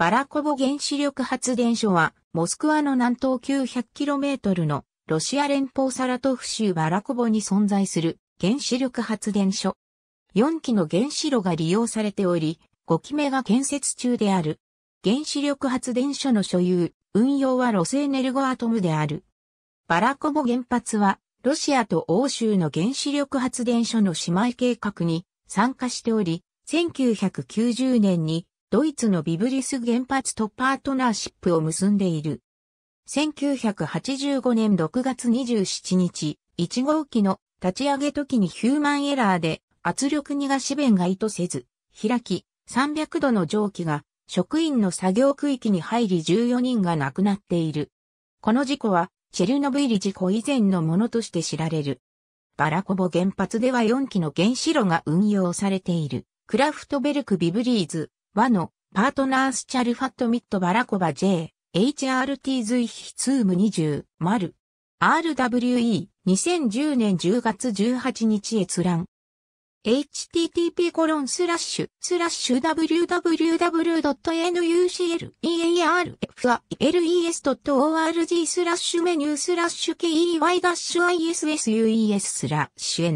バラコボ原子力発電所は、モスクワの南東 900km のロシア連邦サラトフ州バラコボに存在する原子力発電所。4基の原子炉が利用されており、5基目が建設中である。原子力発電所の所有、運用はロスエネルゴアトムである。バラコボ原発は、ロシアと欧州の原子力発電所の姉妹計画に参加しており、1990年にドイツのビブリス原発とパートナーシップを結んでいる。1985年6月27日、1号機の立ち上げ時にヒューマンエラーで圧力逃がし弁が意図せず、開き、300度の蒸気が職員の作業区域に入り14人が亡くなっている。この事故は、チェルノブイリ事故以前のものとして知られる。バラコボ原発では4機の原子炉が運用されている。クラフトベルクビブリーズ、和のパートナースチャルファットミットバラコバ J、HRT 随筆ツーム20、丸。RWE、2010年10月18日閲覧。http コロンスラッシュスラッシュ www.nuclearfaires.org スラッシュメニュースラッシュ key-issues スラッシュ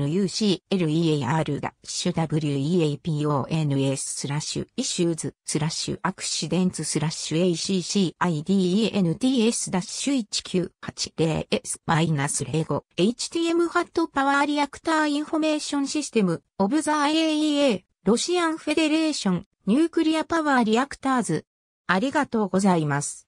nuclear-weapons スラッシュ issues スラッシュアクシデンツスラッシュ accidents-1980s-05 ダッシュ htm ハットパワーリアクターインフォメーションシステムオブザ IAEA、ロシアンフェデレーション、ニュークリアパワーリアクターズ。ありがとうございます。